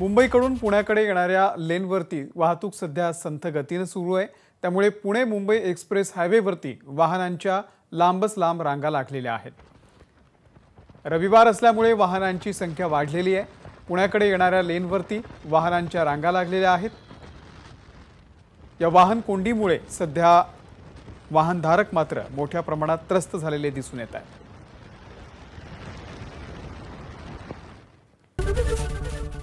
मुंबईकडून पुण्याकडे येणाऱ्या लेनवरती वाहतूक सध्या संथ गतीनं सुरू आहे त्यामुळे पुणे मुंबई एक्सप्रेस हायवेवरती वाहनांच्या लांबच लांब रांगा लागलेल्या आहेत रविवार असल्यामुळे वाहनांची संख्या वाढलेली आहे पुण्याकडे येणाऱ्या लेनवरती वाहनांच्या रांगा लागलेल्या आहेत या वाहन कोंडीमुळे सध्या वाहनधारक मात्र मोठ्या प्रमाणात त्रस्त झालेले दिसून येत आहेत